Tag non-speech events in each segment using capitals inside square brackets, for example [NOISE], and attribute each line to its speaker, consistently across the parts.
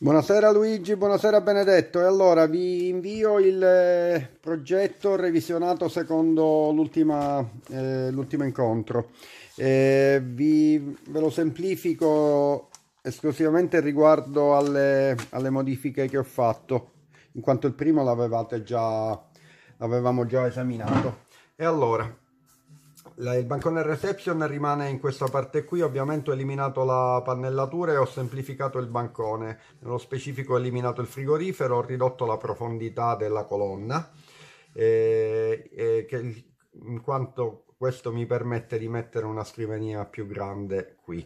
Speaker 1: Buonasera Luigi, buonasera Benedetto. E allora vi invio il eh, progetto revisionato secondo eh, l'ultimo incontro. Eh, vi, ve lo semplifico esclusivamente riguardo alle, alle, modifiche che ho fatto, in quanto il primo l'avevate già, l'avevamo già esaminato. E allora, il bancone reception rimane in questa parte qui, ovviamente ho eliminato la pannellatura e ho semplificato il bancone, nello specifico ho eliminato il frigorifero, ho ridotto la profondità della colonna, e, e che, in quanto questo mi permette di mettere una scrivania più grande qui.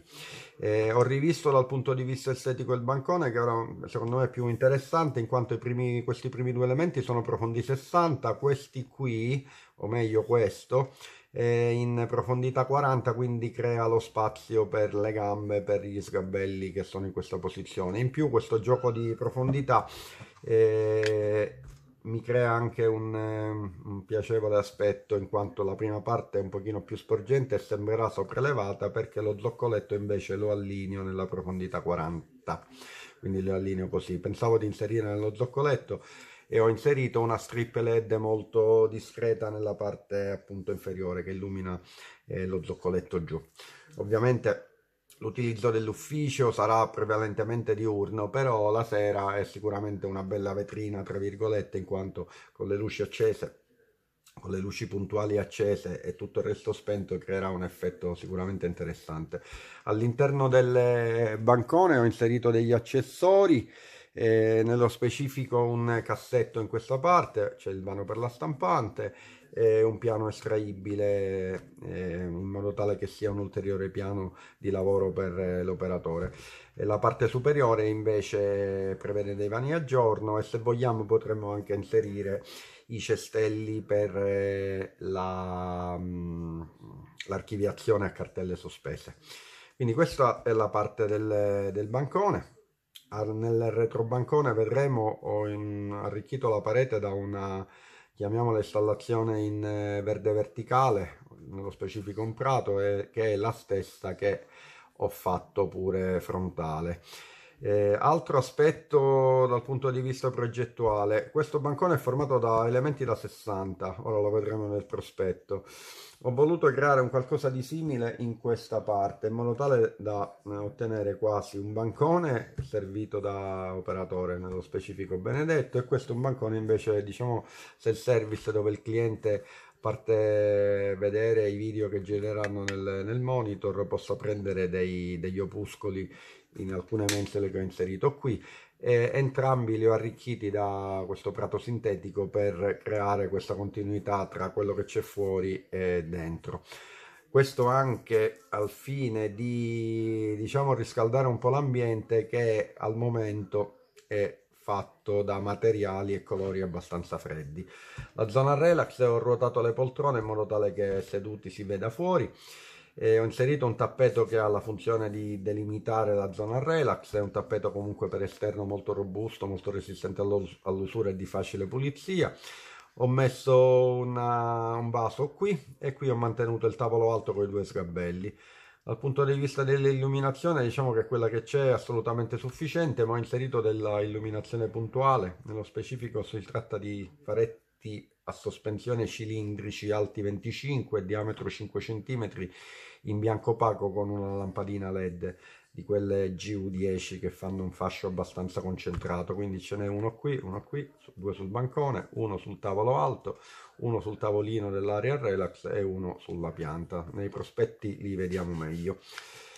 Speaker 1: Eh, ho rivisto dal punto di vista estetico il bancone che ora secondo me è più interessante in quanto primi, questi primi due elementi sono profondi 60, questi qui, o meglio questo, in profondità 40 quindi crea lo spazio per le gambe per gli sgabelli che sono in questa posizione in più questo gioco di profondità eh, mi crea anche un, eh, un, piacevole aspetto in quanto la prima parte è un pochino più sporgente e sembrerà sopraelevata perché lo zoccoletto invece lo allineo nella profondità 40 quindi lo allineo così pensavo di inserire nello zoccoletto e ho inserito una strip led molto discreta nella parte appunto inferiore che illumina eh, lo zoccoletto giù ovviamente l'utilizzo dell'ufficio sarà prevalentemente diurno però la sera è sicuramente una bella vetrina tra virgolette in quanto con le luci accese con le luci puntuali accese e tutto il resto spento creerà un effetto sicuramente interessante all'interno del eh, bancone ho inserito degli accessori eh, nello specifico un cassetto in questa parte, c'è il vano per la stampante, e un piano estraibile eh, in modo tale che sia un ulteriore piano di lavoro per eh, l'operatore. La parte superiore invece prevede dei vani a giorno e se vogliamo potremmo anche inserire i cestelli per eh, la, mm, l'archiviazione a cartelle sospese. Quindi questa è la parte del, del bancone nel retrobancone vedremo ho in, arricchito la parete da una chiamiamola installazione in eh, verde verticale nello specifico un prato e, eh, che è la stessa che ho fatto pure frontale eh, altro aspetto dal punto di vista progettuale, questo bancone è formato da elementi da 60, ora lo vedremo nel prospetto. Ho voluto creare un qualcosa di simile in questa parte, in modo tale da eh, ottenere quasi un bancone servito da operatore, nello specifico Benedetto, e questo è un bancone invece, diciamo, self-service dove il cliente a parte vedere i video che generano nel, nel monitor, possa prendere dei, degli opuscoli in alcune mensole che ho inserito qui eh, entrambi li ho arricchiti da questo prato sintetico per creare questa continuità tra quello che c'è fuori e dentro questo anche al fine di diciamo riscaldare un po' l'ambiente che al momento è fatto da materiali e colori abbastanza freddi la zona relax ho ruotato le poltrone in modo tale che seduti si veda fuori e ho inserito un tappeto che ha la funzione di delimitare la zona relax, è un tappeto comunque per esterno molto robusto, molto resistente all'usura e di facile pulizia. Ho messo una, un vaso qui e qui ho mantenuto il tavolo alto con i due sgabelli. Dal punto di vista dell'illuminazione diciamo che quella che c'è è assolutamente sufficiente, ma ho inserito dell'illuminazione puntuale, nello specifico si tratta di faretti a sospensione cilindrici alti 25 diametro 5 cm in bianco opaco con una lampadina LED di quelle GU10 che fanno un fascio abbastanza concentrato quindi ce n'è uno qui, uno qui, due sul bancone, uno sul tavolo alto uno sul tavolino dell'area relax e uno sulla pianta nei prospetti li vediamo meglio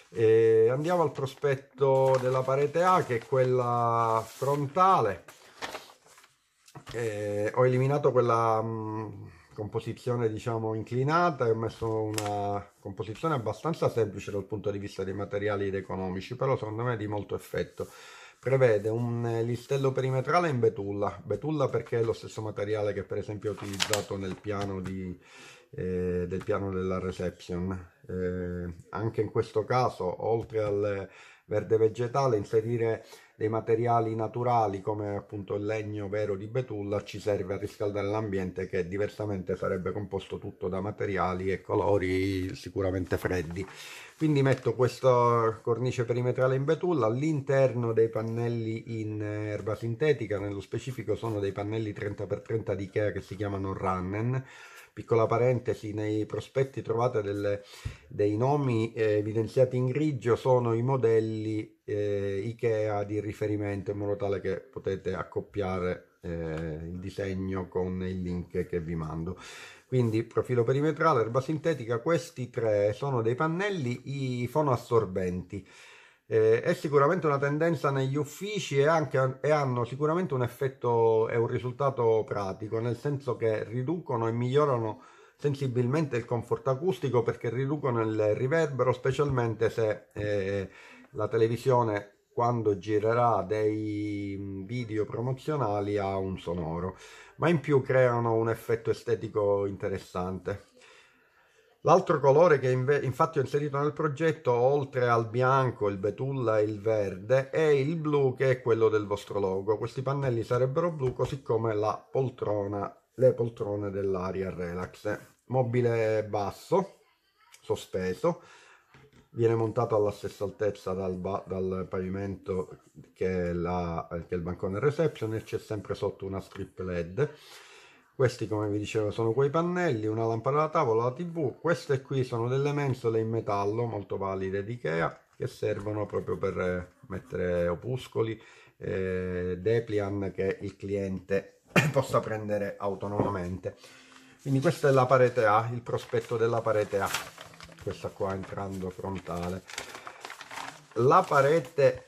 Speaker 1: e andiamo al prospetto della parete A che è quella frontale e eh, ho eliminato quella mh, mm, composizione diciamo inclinata e ho messo una composizione abbastanza semplice dal punto di vista dei materiali ed economici, però secondo me di molto effetto prevede un eh, listello perimetrale in betulla, betulla perché è lo stesso materiale che per esempio ho utilizzato nel piano, di, eh, del piano della reception, eh, anche in questo caso oltre al verde vegetale, inserire dei materiali naturali come appunto il legno vero di betulla ci serve a riscaldare l'ambiente che diversamente sarebbe composto tutto da materiali e colori sicuramente freddi. Quindi metto questa cornice perimetrale in betulla, all'interno dei pannelli in erba sintetica, nello specifico sono dei pannelli 30x30 di Ikea che si chiamano Rannen, Piccola parentesi, nei prospetti trovate delle, dei nomi eh, evidenziati in grigio sono i modelli eh, IKEA di riferimento in modo tale che potete accoppiare eh, il disegno con il link che vi mando quindi profilo perimetrale, erba sintetica, questi tre sono dei pannelli i fonoassorbenti eh, è sicuramente una tendenza negli uffici e, anche, e hanno sicuramente un effetto e un risultato pratico, nel senso che riducono e migliorano sensibilmente il conforto acustico perché riducono il riverbero, specialmente se eh, la televisione quando girerà dei mm, video promozionali ha un sonoro, ma in più creano un effetto estetico interessante. L'altro colore che infatti ho inserito nel progetto, oltre al bianco, il betulla e il verde, è il blu che è quello del vostro logo. Questi pannelli sarebbero blu, così come la poltrona, le poltrone dell'aria relax. Mobile basso, sospeso, viene montato alla stessa altezza dal, dal pavimento che, la, che il bancone reception e c'è sempre sotto una strip LED. Questi, come vi dicevo, sono quei pannelli, una lampada da tavola, la tv. Queste qui sono delle mensole in metallo molto valide di Ikea che servono proprio per eh, mettere opuscoli, eh, deplian che il cliente [COUGHS] possa prendere autonomamente. Quindi questa è la parete A, il prospetto della parete A, questa qua entrando frontale. La parete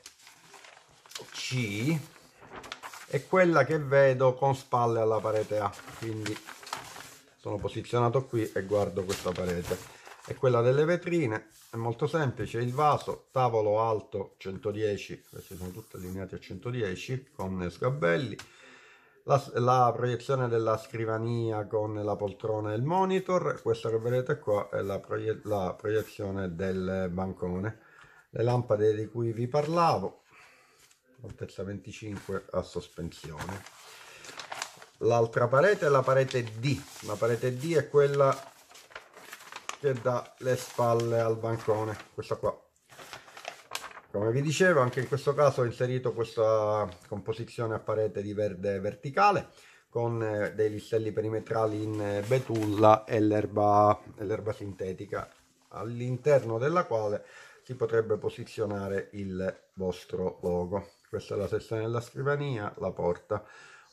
Speaker 1: C è quella che vedo con spalle alla parete A quindi sono posizionato qui e guardo questa parete è quella delle vetrine è molto semplice il vaso tavolo alto 110 questi sono tutti allineati a 110 con sgabelli la, la, proiezione della scrivania con la poltrona e il monitor, questa che vedete qua è la, proie la proiezione del bancone. Le lampade di cui vi parlavo, altezza 25 a sospensione l'altra parete è la parete D la parete D è quella che dà le spalle al bancone questa qua come vi dicevo anche in questo caso ho inserito questa composizione a parete di verde verticale con eh, dei listelli perimetrali in eh, betulla e l'erba sintetica all'interno della quale si potrebbe posizionare il vostro logo questa è la sezione della scrivania, la porta.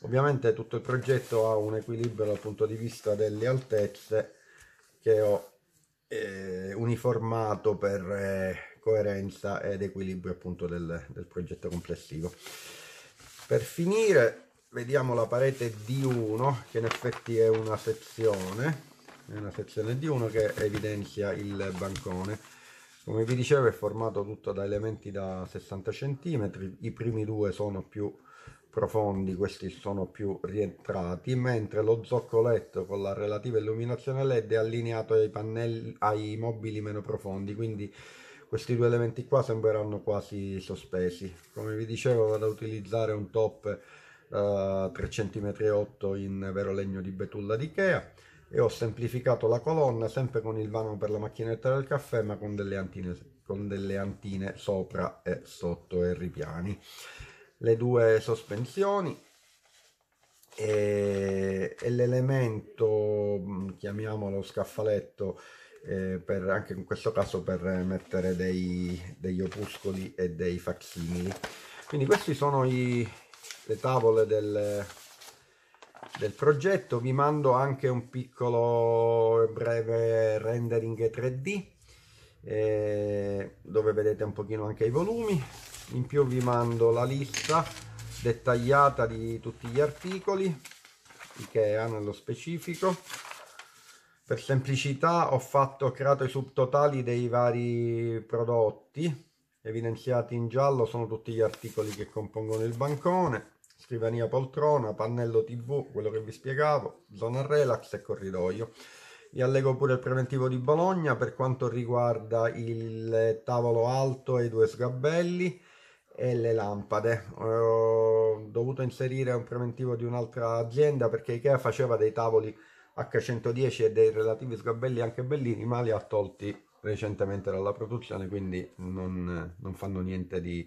Speaker 1: Ovviamente tutto il progetto ha un equilibrio dal punto di vista delle altezze che ho eh, uniformato per eh, coerenza ed equilibrio appunto del, del progetto complessivo. Per finire vediamo la parete D1 che in effetti è una sezione, è una sezione D1 che evidenzia il bancone come vi dicevo è formato tutto da elementi da 60 cm i primi due sono più profondi questi sono più rientrati mentre lo zoccoletto con la relativa illuminazione led è allineato ai pannelli ai mobili meno profondi quindi questi due elementi qua sembreranno quasi sospesi come vi dicevo vado ad utilizzare un top eh, 3 cm in vero legno di betulla d'Ikea e ho semplificato la colonna sempre con il vano per la macchinetta del caffè ma con delle antine, con delle antine sopra e sotto e ripiani le due sospensioni e, e l'elemento mm, chiamiamolo scaffaletto eh, per, anche in questo caso per mettere dei, degli opuscoli e dei facsimili quindi queste sono i, le tavole del, del progetto vi mando anche un piccolo e breve rendering 3D eh, dove vedete un pochino anche i volumi in più vi mando la lista dettagliata di tutti gli articoli Ikea nello specifico per semplicità ho, fatto, ho creato i subtotali dei vari prodotti evidenziati in giallo sono tutti gli articoli che compongono il bancone scrivania poltrona, pannello tv, quello che vi spiegavo, zona relax e corridoio. Vi allego pure il preventivo di Bologna per quanto riguarda il tavolo alto e i due sgabelli e le lampade. Ho dovuto inserire un preventivo di un'altra azienda perché Ikea faceva dei tavoli H110 e dei relativi sgabelli anche bellini, ma li ha tolti recentemente dalla produzione, quindi non, non fanno niente di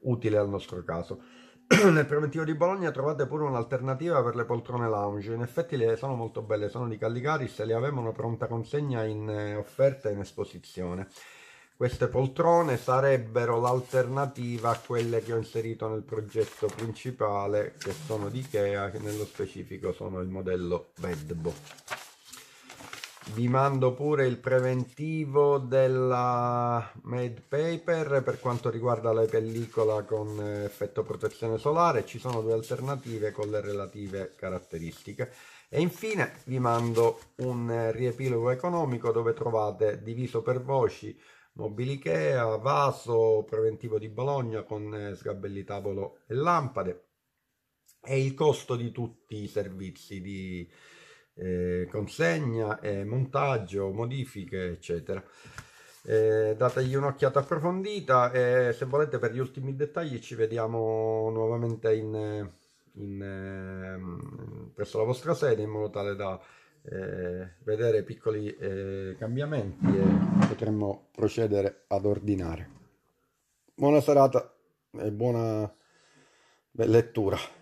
Speaker 1: utile al nostro caso. [CLEARS THROAT] nel preventivo di Bologna trovate pure un'alternativa per le poltrone lounge. In effetti le sono molto belle, sono di Calligaris e le avevano pronta consegna in eh, offerta e in esposizione. Queste poltrone sarebbero l'alternativa a quelle che ho inserito nel progetto principale, che sono di Ikea, che nello specifico sono il modello Bedbo vi mando pure il preventivo della Made Paper per quanto riguarda la pellicola con eh, effetto protezione solare, ci sono due alternative con le relative caratteristiche. E infine vi mando un eh, riepilogo economico dove trovate diviso per voci mobilichea, vaso, preventivo di Bologna con eh, sgabelli tavolo e lampade e il costo di tutti i servizi di eh, consegna, eh, montaggio, modifiche, eccetera. Eh, dategli un'occhiata approfondita e eh, se volete per gli ultimi dettagli ci vediamo nuovamente in, in, ehm, presso la vostra sede in modo tale da eh, vedere piccoli eh, cambiamenti e potremmo procedere ad ordinare. Buona serata e buona lettura.